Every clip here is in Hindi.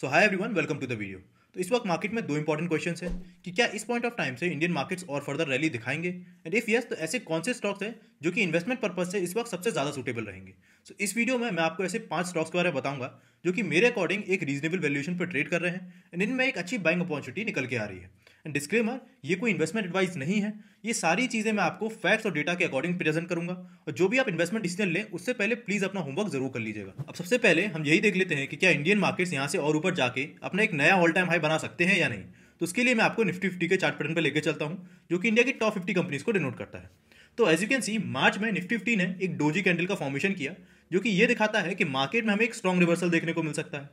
so everyone welcome to the video तो इस वक्त मार्केट में दो इंपॉर्टेंट क्वेश्चन है कि क्या इस पॉइंट ऑफ टाइम से इंडियन मार्केट्स और फर्दर रैली दिखाएंगे एंड इफ यस तो ऐसे कौन से स्टॉक्स हैं जो कि इन्वेस्टमेंट पर्पज से इस वक्त सबसे ज़्यादा सुटेबल रहेंगे सो so, इस वीडियो में मैं आपको ऐसे पांच स्टॉक्स के बारे में बताऊंगा जो कि मेरे अकॉर्डिंग एक रीजनेबल वैल्यूशन पर ट्रेड कर रहे हैं एंड इनमें एक अच्छी बाइंग अपॉर्चुनिटी निकल के आ रही है डिस्क्लेमर ये कोई इन्वेस्टमेंट एडवाइस नहीं है ये सारी चीज़ें मैं आपको फैक्ट्स और डेटा के अकॉर्डिंग प्रेजेंट करूंगा और जो भी आप इन्वेस्टमेंट डिसीजन लें उससे पहले प्लीज़ अपना होमवर्क जरूर कर लीजिएगा अब सबसे पहले हम यही देख लेते हैं कि क्या इंडियन मार्केट्स यहाँ से और ऊपर जाके अपना एक नया ऑल टाइम हाई बना सकते हैं या नहीं तो उसके लिए मैं आपको निफ्टी फिफ्टी के चार्ट पैटर्न पर लेकर चलता हूँ जो कि इंडिया की टॉप फिफ्टी कंपनीज को डिनोट करता है तो as you can see March में निफ्टी फिफ्टी ने एक डोजी कैंडल का फॉर्मेशन किया जो कि ये दिखाता है कि मार्केट में हमें एक स्ट्रॉन्ग रिवर्सल देखने को मिल सकता है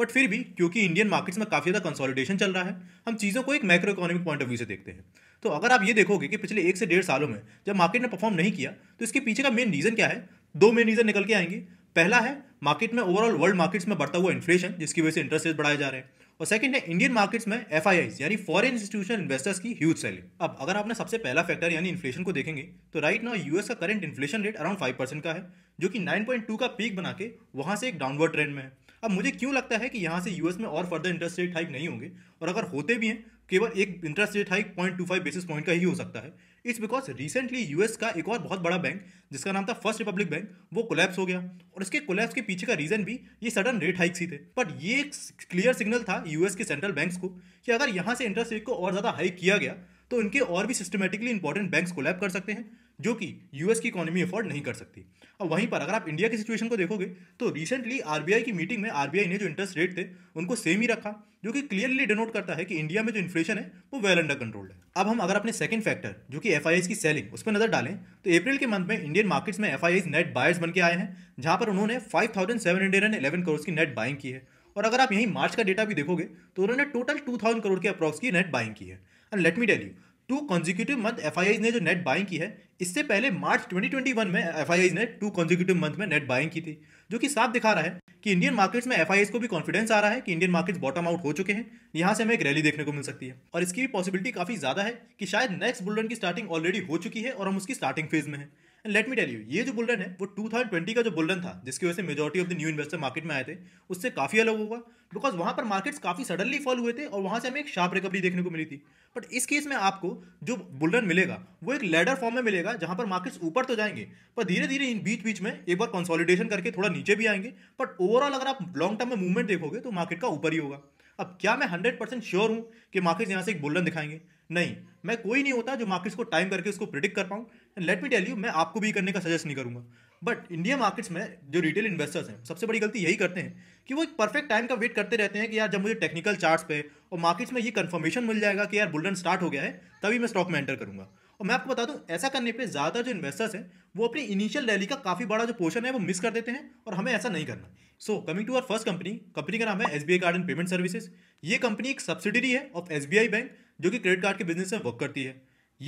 बट फिर भी क्योंकि इंडियन मार्केट्स में काफ़ी ज़्यादा कंसोलिडेशन चल रहा है हम चीज़ों को एक micro economic point of view से देखते हैं तो अगर आप ये देखोगे कि पिछले एक से डेढ़ सालों में जब मार्केट ने परफॉर्म नहीं किया तो इसके पीछे का मेन रीज़न क्या है दो मेन रीज़न निकल के आएंगे पहला है मार्केट में ओवरऑल वर्ल्ड मार्केट्स में बढ़ता हुआ इन्फ्लेशन जिसकी वजह से इंटरेस्ट रेट बढ़ाए जा रहे हैं और सेकंड है इंडियन मार्केट्स में एफ यानी फॉरेन इंस्टीट्यूशनल इन्वेस्टर्स की ह्यूज सेलिंग अब अगर आपने सबसे पहला फैक्टर यानी इन्फ्लेशन को देखेंगे तो राइट नाउ यूएस का current inflation rate around five percent का है जो कि नाइन पॉइंट टू का पीक बना के वहाँ से एक डाउनवर्ड ट्रेंड में है अब मुझे क्यों लगता है कि यहाँ से यूएस में और फर्दर इंटरेस्ट रेट हाइक नहीं होंगे और अगर होते भी हैं केवल एक interest rate hike point two five basis point का ही हो सकता है इट्स बिकॉज रिसेंटली यूएस का एक और बहुत बड़ा बैंक जिसका नाम था फर्स्ट रिपब्लिक बैंक वो कोलैप्स हो गया और इसके कोलैप्स के पीछे का रीजन भी ये सडन रेट हाइक ही थे बट ये एक क्लियर सिग्नल था यूएस के सेंट्रल बैंक को कि अगर यहाँ से इंटरेस्ट रेट को और ज़्यादा हाइक किया गया तो उनके और भी सिस्टमेटिकली इंपॉर्टेंट बैंक्स कोलैब कर सकते हैं जो कि यूएस की इकोनॉमी अफोर्ड नहीं कर सकती और वहीं पर अगर आप इंडिया की सिचुएशन को देखोगे तो रिसेंटली आरबीआई की मीटिंग में आरबीआई ने जो इंटरेस्ट रेट थे उनको सेम ही रखा जो कि क्लियरली डिनोट करता है कि इंडिया में जो इन्फ्लेशन है वो वेल अंडर कंट्रोल्ड है अब हम अगर अपने सेकंड फैक्टर जो कि एफ की सेलिंग उस पर नजर डालें तो अप्रैल के मंथ में इंडियन मार्केट्स में एफ नेट बायर्स बन के आए हैं जहां पर उन्होंने five thousand seven hundred and crore की नेट बाइंग की है और अगर आप यहीं मार्च का डेटा भी देखोगे तो उन्होंने टोटल टू थाउजेंड करोड़ के अप्रॉक्स की नेट बाइंग की है and let me tell you two consecutive month F ने जो नेट बाइंग की है इससे पहले मार्च 2021 में एफ ने टू कॉन्जिक्यूटिव मंथ में नेट बाइंग की थी जो कि साफ दिखा रहा है कि इंडियन मार्केट्स में एफ को भी कॉन्फिडेंस आ रहा है कि इंडियन मार्केट्स बॉटम आउट हो चुके हैं यहाँ से हमें एक रैली देखने को मिल सकती है और इसकी भी पॉसिबिलिटी काफी ज्यादा है कि शायद नेक्स्ट बुलेटिन की स्टार्टिंग ऑलरेडी हो चुकी है और हम उसकी स्टार्टिंग फेज में है and let me tell you ये जो बुलरन है वो 2020 का जो बुलरन था जिसकी वजह से majority of the new investor market में आए थे उससे काफ़ी अलग होगा बिकॉज वहाँ पर मार्केट्स काफ़ी सडनली फॉल हुए थे और वहाँ से हमें एक शार्प रिकवरी देखने को मिली थी बट इस केस में आपको जो बुलरन मिलेगा वो एक लेडर फॉर्म में मिलेगा जहाँ पर मार्केट्स ऊपर तो जाएंगे पर धीरे धीरे इन बीच बीच में एक बार कंसोलिडेशन करके थोड़ा नीचे भी आएंगे बट ओवरऑल अगर आप लॉन्ग टर्म में मूवमेंट देखोगे तो मार्केट का ऊपर ही होगा अब क्या मैं हंड्रेड परसेंट श्योर हूँ कि मार्केट्स यहाँ से एक बुलन दिखाएंगे नहीं मैं कोई नहीं होता जो मार्केट्स को टाइम करके उसको प्रिडिक्ट कर पाऊँ and let me tell you मैं आपको भी करने का सजेस्ट नहीं करूँगा बट इंडिया मार्केट्स में जो रिटेल इन्वेस्टर्स हैं सबसे बड़ी गलती यही करते हैं कि वो एक परफेक्ट टाइम का वेट करते रहते हैं कि यार जब मुझे टेक्निकल चार्ट्स पे और मार्केट्स में ये कंफर्मेशन मिल जाएगा कि यार बुलडन स्टार्ट हो गया है तभी मैं स्टॉक में एंटर करूँगा और मैं आपको बता दूँ ऐसा करने पर ज़्यादातर जो इन्वेस्टर्स हैं वो अपनी इनिशियल रैली का काफ़ी बड़ा जो पोर्शन है वो मिस कर देते हैं और हमें ऐसा नहीं करना so coming to our first company company का नाम है S B I card and payment services ये कंपनी एक सब्सिडरी है of S B I bank जो कि क्रेडिट कार्ड के बिजनेस में वर्क करती है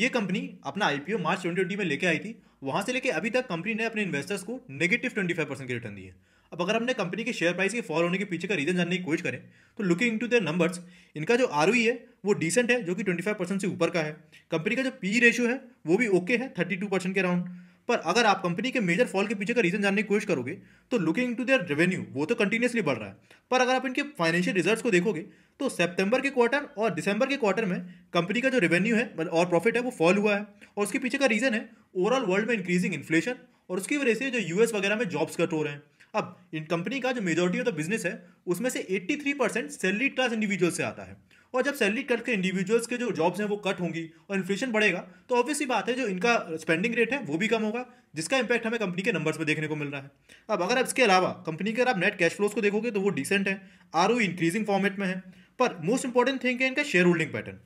ये कंपनी अपना I P O March twenty twenty में लेके आई थी वहाँ से लेके अभी तक कंपनी ने अपने इन्वेस्टर्स को नेगेटिव ट्वेंटी फाइव परसेंट के रिटर्न दिए अब अगर हमने कंपनी के शेयर प्राइस के फॉल होने के पीछे का रीजन जानने की कोशिश करें तो looking into their numbers इनका जो आर e है वो डिसेंट है जो कि ट्वेंटी फाइव परसेंट से ऊपर का है कंपनी का जो पी रेशियो e है वो भी ओके है थर्टी टू परसेंट के अराउंड पर अगर आप कंपनी के मेजर फॉल के पीछे का रीजन जानने की कोशिश करोगे तो लुकिंग टू देयर रेवेन्यू वो तो कंटिन्यूसली बढ़ रहा है पर अगर आप इनके फाइनेंशियल रिजल्ट को देखोगे तो सितंबर के क्वार्टर और दिसंबर के क्वार्टर में कंपनी का जो रेवेन्यू है मतलब और प्रॉफिट है वो फॉल हुआ है और उसके पीछे का रीज़न है ओवरऑल वर्ल्ड में इंक्रीजिंग इन्फ्लेशन और उसकी वजह से जो यूएस वगैरह में जॉब्स कट हो रहे हैं अब इन कंपनी का जो मेजोरिटी ऑफ द बिजनेस है उसमें से 83 परसेंट सैलरी क्लास इंडिविजुअल से आता है और जब सैलरी कट के इंडिविजुअल्स के जो जॉब्स हैं वो कट होंगी और इन्फ्लेशन बढ़ेगा तो ऑब्वियस ही बात है जो इनका स्पेंडिंग रेट है वो भी कम होगा जिसका इंपैक्ट हमें कंपनी के नंबर्स में देखने को मिल रहा है अब अगर आप इसके अलावा कंपनी के अगर आप नेट कैश फ्लोज को देखोगे तो वो डिसेंट है आर इंक्रीजिंग फॉर्मेट में है पर मोस्ट इंपॉर्टेंट थिंग है इनका शेयर होल्डिंग पैटर्न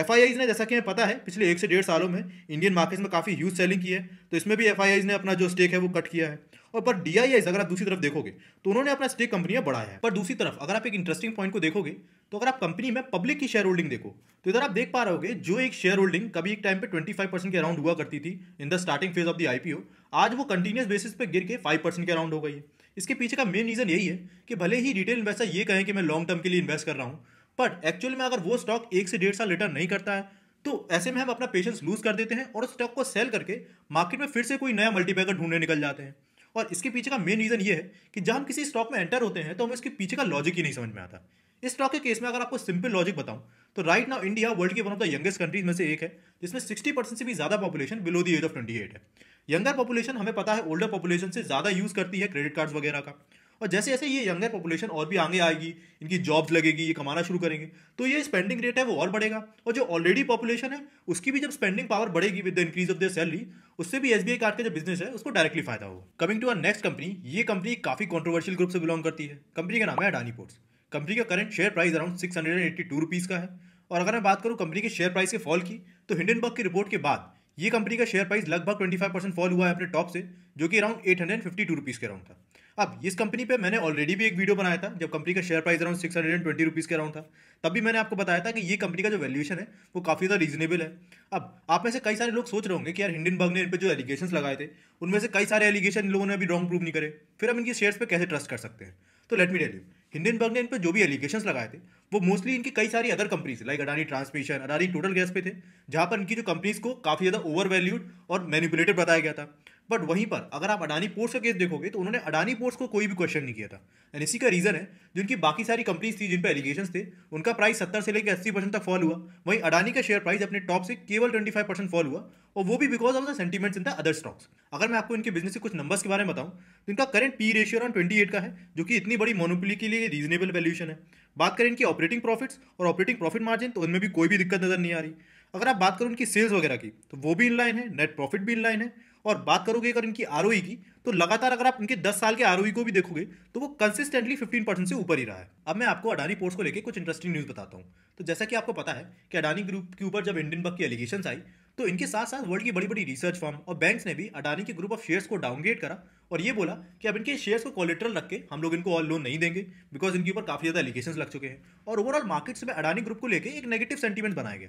एफ ने जैसा कि हमें पता है पिछले एक से डेढ़ सालों में इंडियन मार्केट्स में काफ़ी ह्यूज सेलिंग की है तो इसमें भी एफ ने अपना जो स्टेक है वो कट किया है और पर डीआईआईज अगर आप दूसरी तरफ देखोगे तो उन्होंने अपना स्टेक कंपनियां बढ़ाया है पर दूसरी तरफ अगर आप एक इंटरेस्टिंग पॉइंट को देखोगे तो अगर आप कंपनी में पब्लिक की शेयर होल्डिंग देखो तो इधर आप देख पा रहे हो जो एक शेयर होल्डिंग कभी एक टाइम पे 25 परसेंट के अराउंड हुआ करती थी in the starting phase of the IPO आज वो कंटिन्यूस बेसिस पे गिर के 5 परसेंट के अराउंड हो गई है इसके पीछे का मेन रीजन यही है कि भले ही रिटेल इन्वेस्टर ये कहें कि मैं लॉन्ग टर्म के लिए इन्वेस्ट कर रहा हूँ बट एक्चुअल में अगर वो स्टॉक एक से डेढ़ साल रिटर्न नहीं करता है तो ऐसे में हम अपना पेशेंस लूज कर देते हैं और उस स्टॉक को सेल करके मार्केट में फिर से कोई नया मल्टीपैकर ढूंढने निकल जाते हैं और इसके पीछे का मेन रीज़न ये है कि जब हम किसी स्टॉक में एंटर होते हैं तो हमें इसके पीछे का लॉजिक ही नहीं समझ में आता इस स्टॉक के केस में अगर आपको सिंपल लॉजिक बताऊं तो राइट नाउ इंडिया वर्ल्ड की one of the youngest countries में से एक है जिसमें सिक्सटी परसेंट से भी ज़्यादा population below the age of twenty eight है यंगर पॉपुलेशन हमें पता है ओल्डर पॉपुलेशन से ज़्यादा यूज़ करती है क्रेडिट कार्ड्स वगैरह का और जैसे जैसे ये यंगर पॉपुलेशन और भी आगे आएगी इनकी जॉब्स लगेगी ये कमाना शुरू करेंगे तो ये स्पेंडिंग रेट है वो और बढ़ेगा और जो ऑलरेडी पॉपुलेशन है उसकी भी जब स्पेंडिंग पावर बढ़ेगी with the increase of the salary उससे भी एस कार्ड का जो बिजनेस है उसको डायरेक्टली फायदा होगा coming to our next company ये कंपनी काफी कॉन्ट्रोवर्शियल ग्रुप से बिलोंग करती है कंपनी का नाम है अडानी पोर्ट्स कंपनी का current share price around six hundred का है और अगर मैं बात करूँ कंपनी के शेयर प्राइस के फॉल की तो हिंडनबर्ग की रिपोर्ट के बाद ये कंपनी का शेयर प्राइस लगभग 25 परसेंट फॉल हुआ है अपने टॉप से जो कि around eight hundred fifty two rupees के अराउंड था अब इस कंपनी पे मैंने ऑलरेडी भी एक वीडियो बनाया था जब कंपनी का share price around six hundred and twenty rupees के अराउंड था तब भी मैंने आपको बताया था कि ये कंपनी का जो वैल्यूएशन है वो काफ़ी ज़्यादा रीजनेबल है अब आप में से कई सारे लोग सोच रहे होंगे कि यार हिंडनबर्ग ने इन पर जो एलिगेशन लगाए थे उनमें से कई सारे एलिगेशन इन लोगों ने अभी रॉन्ग प्रूव नहीं करे फिर हम इनके शेयर्स पर कैसे ट्रस्ट कर सकते हैं तो let me tell you Hindenburg ने इन पर जो भी एलिगेशन लगाए थे वो मोस्टली इनकी कई सारी other companies like Adani Transmission Adani Total Gas पे थे जहाँ पर इनकी जो कंपनीज को काफ़ी ज़्यादा ओवर वैल्यूड और मैनिपुलेटेड बताया गया था बट वहीं पर अगर आप अडानी पोर्ट्स का केस देखोगे तो उन्होंने अडानी पोर्ट्स को कोई भी क्वेश्चन नहीं किया था एंड इसी का रीज़न है जो इनकी बाकी सारी कंपनीज थी जिन पर एलिगेशन थे उनका प्राइस सत्तर से लेकर अस्सी परसेंट तक फॉल हुआ वहीं अडानी का शेयर प्राइस अपने टॉप से केवल ट्वेंटी फाइव परसेंट फॉल हुआ और वो भी because of the sentiments in the other stocks अगर मैं आपको इनके बिजनेस के कुछ नंबर्स के बारे में बताऊं तो इनका current P ratio around twenty eight का है जो कि इतनी बड़ी मोनोपोली के लिए रीजनेबल वैल्यूशन है बात करें इनकी ऑपरेटिंग प्रॉफिट्स और ऑपरेटिंग प्रॉफिट मार्जिन तो उनमें भी कोई भी दिक्कत नजर नहीं आ रही अगर आप बात करें उनकी सेल्स वगैरह की तो वो भी इनलाइन है नेट प्रॉफिट भी इनलाइन है और बात करोगे अगर इनकी आर e की तो लगातार अगर आप इनके 10 साल के आर e को भी देखोगे तो वो कंसिस्टेंटली 15 परसेंट से ऊपर ही रहा है अब मैं आपको अडानी पोर्ट्स को लेकर कुछ इंटरेस्टिंग न्यूज़ बताता हूँ तो जैसा कि आपको पता है कि अडानी ग्रुप के ऊपर जब इंडियन बक की एलिगेशन आई तो इनके साथ साथ वर्ल्ड की बड़ी बड़ी रिसर्च फॉर्म और बैंक्स ने भी अडानी के ग्रुप ऑफ शेयर्स को डाउनग्रेड करा और ये बोला कि अब इनके शेयर्स को कोलेट्रल रख के हम लोग इनको और लोन नहीं देंगे बिकॉज इनके ऊपर काफ़ी ज़्यादा एलिगेशन लग चुके हैं और ओवरऑल मार्केट्स में अडानी ग्रुप को लेकर एक नेगेटिव सेंटीमेंट बनाया गया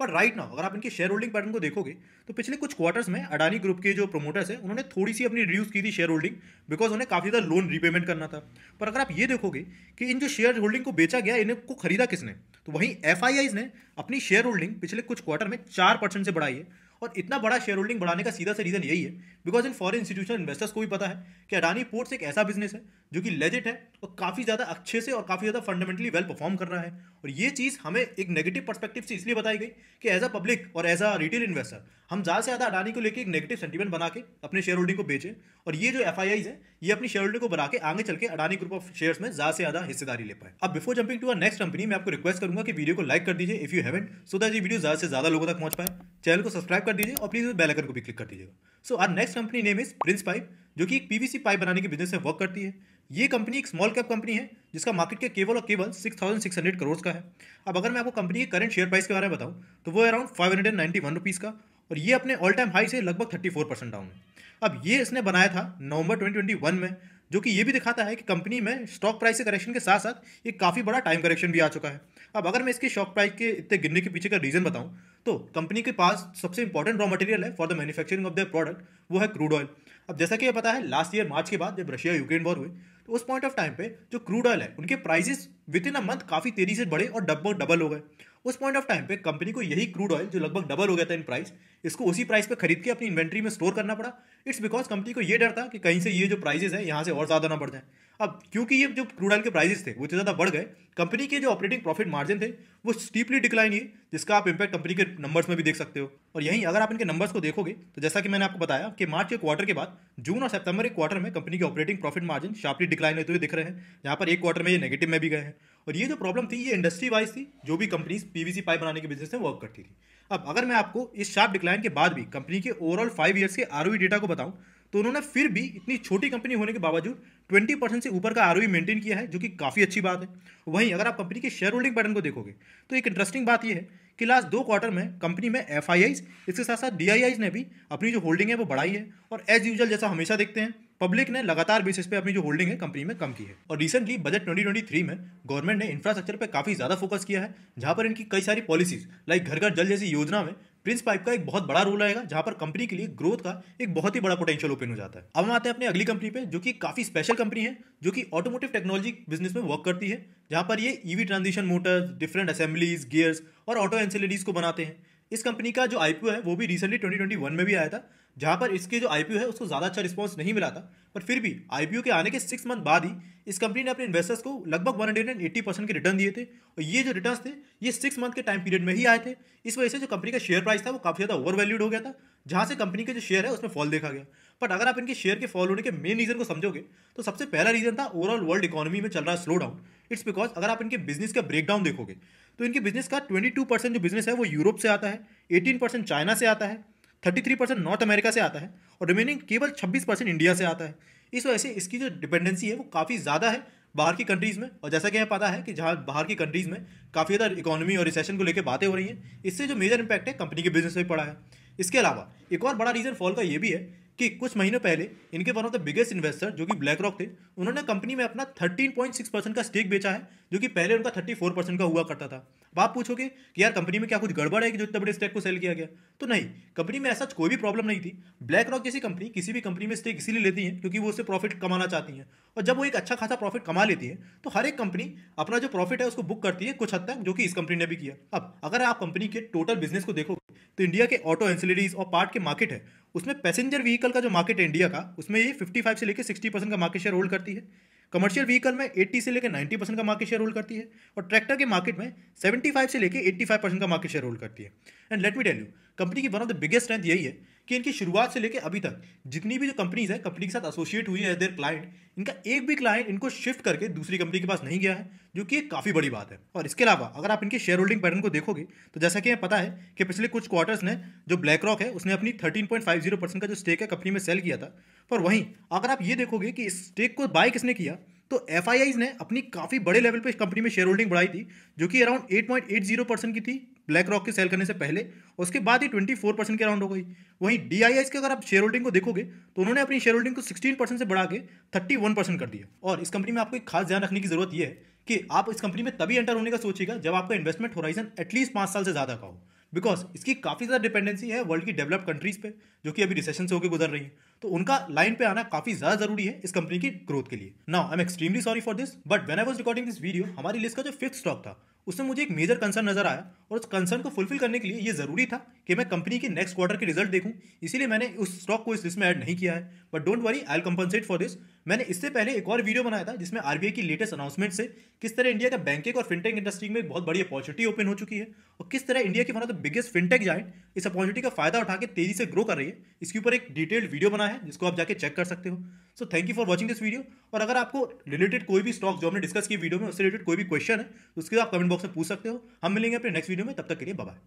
पर राइट नाउ अगर आप इनके शेयर होल्डिंग पैटर्न को देखोगे तो पिछले कुछ क्वार्टर्स में अडानी ग्रुप के जो प्रमोटर्स हैं उन्होंने थोड़ी सी अपनी रिड्यूस की थी शेयर होल्डिंग बिकॉज उन्हें काफ़ी ज़्यादा लोन रीपेमेंट करना था पर अगर आप ये देखोगे कि इन जो शेयर होल्डिंग को बेचा गया इनको खरीदा किसने तो वहीं एफ ने अपनी शेयर होल्डिंग पिछले कुछ क्वार्टर में चार परसेंट से बढ़ाई है और इतना बड़ा शेयर होल्डिंग बढ़ाने का सीधा सा रीज़न यही है because in foreign institutional investors को भी पता है कि अडानी पोर्ट्स एक ऐसा बिजनेस है जो कि लेजेट है और काफ़ी ज़्यादा अच्छे से और काफ़ी ज़्यादा फंडामेंटली वेल परफॉर्म कर रहा है और ये चीज़ हमें एक नेगेटिव पर्सपेक्टिव से इसलिए बताई गई कि एज अ पब्लिक और एज अ रिटेल इन्वेस्टर हम ज़्यादा से ज़्यादा अडानी को लेकर एक नेगेटिव सेंटीमेंट बना के अपने शेयर होल्डिंग को बेचें और ये जो एफ है ये अपनी शेयर होल्डिंग को बना के आगे चल के अडानी ग्रुप ऑफ शेयर्स में ज़्यादा से ज़्यादा हिस्सेदारी ले पाए अब before jumping to our next company मैं आपको रिक्वेस्ट करूंगा कि वीडियो को लाइक कर दीजिए if you haven't so that ये वीडियो ज़्यादा से ज़्यादा लोगों तक पहुँच पाए चैनल को सब्सक्राइब कर दीजिए और प्लीज़ बेलकन को भी क्लिक कर दीजिएगा so our next company name is Prince Pipe जो कि एक पीवीसी पाइप बनाने के बिजनेस में वर्क करती है ये कंपनी एक स्मॉल कैप कंपनी है जिसका मार्केट के केवल और केवल 6,600 करोड़ का है अब अगर मैं आपको कंपनी के करंट शेयर प्राइस के बारे में बताऊं तो वो around five hundred ninety one rupees का और ये अपने ऑल टाइम हाई से लगभग थर्टी फोर परसेंट डाउन है अब ये इसने बनाया था नवंबर ट्वेंटी ट्वेंटी वन में जो कि ये भी दिखाता है कि कंपनी में स्टॉक प्राइस के करेक्शन के साथ साथ ये काफ़ी बड़ा टाइम करेक्शन भी आ चुका है अब अगर मैं इसके स्टॉक प्राइस के इतने गिरने के पीछे का रीज़न बताऊं तो कंपनी के पास सबसे इंपॉर्टेंट रॉ मटेरियल है for the manufacturing of the product वो है क्रूड ऑयल अब जैसा कि पता है लास्ट ईयर मार्च के बाद जब रशिया यूक्रेन वॉर हुई तो उस पॉइंट ऑफ टाइम पे जो क्रूड ऑयल है उनके prices within a month काफ़ी तेजी से बढ़े और डबल डबल हो गए उस पॉइंट ऑफ टाइम पे कंपनी को यही क्रूड ऑयल जो लगभग डबल हो गया था इन प्राइस इसको उसी प्राइस पे खरीद के अपनी इन्वेंट्री में स्टोर करना पड़ा इट्स बिकॉज कंपनी को ये डर था कि कहीं से ये जो प्राइजेस है यहाँ से और ज़्यादा ना बढ़ जाए अब क्योंकि ये जो क्रूड ऑयल के प्राइजेस थे वो इतने ज़्यादा बढ़ गए कंपनी के जो ऑपरेटिंग प्रॉफिट मार्जिन थे वो स्टीपली डिक्लाइन हुए जिसका आप इम्पैक्ट कंपनी के नंबर्स में भी देख सकते हो और यहीं अगर आप इनके नंबर्स को देखोगे तो जैसा कि मैंने आपको बताया कि मार्च के क्वार्टर के बाद जून और सितंबर के क्वार्टर में कंपनी के operating profit margin sharply decline होते हुए दिख रहे हैं यहाँ पर एक क्वार्टर में ये नेगेटिव में भी गए हैं और ये जो प्रॉब्लम थी ये इंडस्ट्री वाइज थी जो भी कंपनीज पीवीसी पाइप बनाने के बिजनेस में वर्क करती थी अब अगर मैं आपको इस शार्प डिक्लाइन के बाद भी कंपनी के ओवरऑल फाइव ईयर्स के आर डेटा e को बताऊं तो उन्होंने फिर भी इतनी छोटी कंपनी होने के बावजूद 20 परसेंट से ऊपर का आर मेंटेन किया है जो कि काफ़ी अच्छी बात है वहीं अगर आप कंपनी के शेयर होल्डिंग पैटर्न को देखोगे तो एक इंटरेस्टिंग बात यह है कि लास्ट दो क्वार्टर में कंपनी में एफ इसके साथ साथ डी ने भी अपनी जो होल्डिंग है वो बढ़ाई है और एज यूजल जैसा हमेशा देखते हैं पब्लिक ने लगातार बेसिस पे अपनी जो होल्डिंग है कंपनी में कम की है और रिसेंटली बजट 2023 में गवर्नमेंट ने इंफ्रास्ट्रक्चर पे काफ़ी ज़्यादा फोकस किया है जहां पर इनकी कई सारी पॉलिसीज लाइक घर घर जल जैसी योजना में प्रिंस पाइप का एक बहुत बड़ा रोल आएगा जहां पर कंपनी के लिए ग्रोथ का एक बहुत ही बड़ा पोटेंशियल ओपन हो जाता है अब हम आते हैं अपनी अगली कंपनी पे जो कि काफी स्पेशल कंपनी है जो कि ऑटोमोटिव टेक्नोलॉजी बिजनेस में वर्क करती है जहां पर ये EV transition motors different assemblies gears और ऑटो एंसिलरीज को बनाते हैं इस कंपनी का जो आईपीओ है वो भी रिसेंटली ट्वेंटी में भी आया था जहाँ पर इसके जो आई है उसको ज़्यादा अच्छा रिस्पॉन्स नहीं मिला था पर फिर भी आई के आने के सिक्स मंथ बाद ही इस कंपनी ने अपने इन्वेस्टर्स को लगभग one hundred and eighty percent के रिटर्न दिए थे और ये जो रिटर्न थे ये सिक्स मंथ के टाइम पीरियड में ही आए थे इस वजह से जो कंपनी का शेयर प्राइस था वो काफ़ी ज़्यादा ओवर वैल्यूड हो गया था जहाँ से कंपनी के जो शेयर है उसमें फॉल देखा गया बट अगर आप इनके शेयर के फॉल होने के मेन रीज़न को समझोगे तो सबसे पहला रीज़न था ओवरऑल वर्ल्ड इकोनॉमी में चल रहा स्लो डाउन इट्स बिकॉज अगर आप इनके बिजनेस का ब्रेकडाउन देखोगे तो इनके बिजनेस का ट्वेंटी परसेंट जो बिजनेस है वो यूरोप से आता है एटीन परसेंट चाइना से आता है thirty three percent North America से आता है और रिमेनिंग केवल छब्बीस परसेंट इंडिया से आता है इस वजह से इसकी जो डिपेंडेंसी है वो काफ़ी ज़्यादा है बाहर की कंट्रीज़ में और जैसा कि हमें पता है कि जहाँ बाहर की कंट्रीज़ में काफ़ी ज़्यादा इकोनॉमी और रिसेशन को लेकर बातें हो रही हैं इससे जो मेजर इम्पैक्ट है कंपनी के बिजनेस पर पड़ा है इसके अलावा एक और बड़ा रीज़न फॉल का ये भी है कि कुछ महीनों पहले इनके one of the biggest investor जो कि ब्लैक रॉक थे उन्होंने कंपनी में अपना सिक्स परसेंट का स्टेक बेचा है जो कि पहले उनका फोर परसेंट का हुआ करता था अब तो आप पूछोगे कि यार कंपनी में क्या कुछ गड़बड़ है कि जो इतने बड़े स्टेक को सेल किया गया तो नहीं कंपनी में ऐसा कोई भी प्रॉब्लम नहीं थी ब्लैक रॉक जैसी कंपनी किसी भी कंपनी में स्टेक इसीलिए लेती है क्योंकि वो उससे प्रॉफिट कमाना चाहती है और जब वो एक अच्छा खासा प्रॉफिट कमा लेती है तो हर एक कंपनी अपना जो प्रॉफिट है उसको बुक करती है कुछ हद तक जो कि इस कंपनी ने भी किया अब अगर आप कंपनी के टोटल बिजनेस को देखोगे तो इंडिया के ऑटो एंसिलरीज और पार्ट के मार्केट है उसमें पैसेंजर व्हीकल का जो मार्केट है इंडिया का उसमें ये 55 से लेकर 60 परसेंट का मार्केट शेयर होल्ड करती है कमर्शियल व्हीकल में 80 से लेकर 90 परसेंट का मार्केट शेयर होल्ड करती है और ट्रैक्टर के मार्केट में 75 से लेकर 85 परसेंट का मार्केट शेयर होल्ड करती है and let me tell you company की one of the biggest strength यही है कि इनकी शुरुआत से लेकर अभी तक जितनी भी जो कंपनीज है कंपनी के साथ एसोसिएट हुई है देर क्लाइंट इनका एक भी क्लाइंट इनको शिफ्ट करके दूसरी कंपनी के पास नहीं गया है जो कि एक काफ़ी बड़ी बात है और इसके अलावा अगर आप इनके शेयर होल्डिंग पैटर्न को देखोगे तो जैसा कि हमें पता है कि पिछले कुछ क्वार्टर्स ने जो ब्लैक रॉक है उसने अपनी thirteen point five zero percent का जो स्टेक है कंपनी में सेल किया था पर वहीं अगर आप ये देखोगे कि इस स्टेक को बाय किसने किया तो एफ ने अपनी काफ़ी बड़े लेवल पर इस कंपनी में शेयर होल्डिंग बढ़ाई थी जो कि अराउंड एट परसेंट की थी ब्लैक रॉक के सेल करने से पहले उसके बाद ही 24 परसेंट के अराउंड हो गई वहीं डी के अगर आप शेयर होल्डिंग को देखोगे तो उन्होंने अपनी शेयर होल्डिंग को 16 परसेंट से बढ़ा के 31 परसेंट कर दिया और इस कंपनी में आपको एक खास ध्यान रखने की जरूरत यह है कि आप इस कंपनी में तभी एंटर होने का सोचिएगा जब आपका इन्वेस्टमेंट होराइजन एटलीस्ट पाँच साल से ज़्यादा का हो बिकॉज इसकी काफ़ी ज़्यादा डिपेंडेंसी है वर्ल्ड की डेवलप्ड कंट्रीज़ पे जो कि अभी रिसेशन से होकर गुजर रही है तो उनका लाइन पे आना काफी ज्यादा जरूरी है इस कंपनी की ग्रोथ के लिए now I am extremely sorry for this but when I was recording this video हमारी लिस्ट का जो फिक्स स्टॉक था उसमें मुझे एक मेजर कंसर्न नजर आया और उस कंसर्न को फुलफिल करने के लिए ये जरूरी था कि मैं कंपनी के नेक्स्ट क्वार्टर के रिजल्ट देखूं इसीलिए मैंने उस स्टॉक को इस लिस्ट में ऐड नहीं किया है but don't worry I compensate for this मैंने इससे पहले एक और वीडियो बनाया था जिसमें आरबीआई की लेटेस्ट अनाउंसमेंट से किस तरह इंडिया का बैंकिंग और फिनटेक इंडस्ट्री में बहुत बड़ी अपॉर्चुनिटी ओपन हो चुकी है और किस तरह इंडिया की one of the biggest fintech giant इस अपॉर्चुनिटी का फायदा उठा के तेजी से ग्रो कर रही है इसके ऊपर एक डिटेल्ड वीडियो बना है जिसको आप जाकर चेक कर सकते हो so thank you for watching this video और अगर आपको रिलेटेड कोई भी स्टॉक जो हमने डिस्कस की वीडियो में उससे रिलेटेड कोई भी क्वेश्चन है तो उसके आप कमेंट बॉक्स में पूछ सकते हो हम मिलेंगे अपने नेक्स्ट वीडियो में तब तक के लिए बाय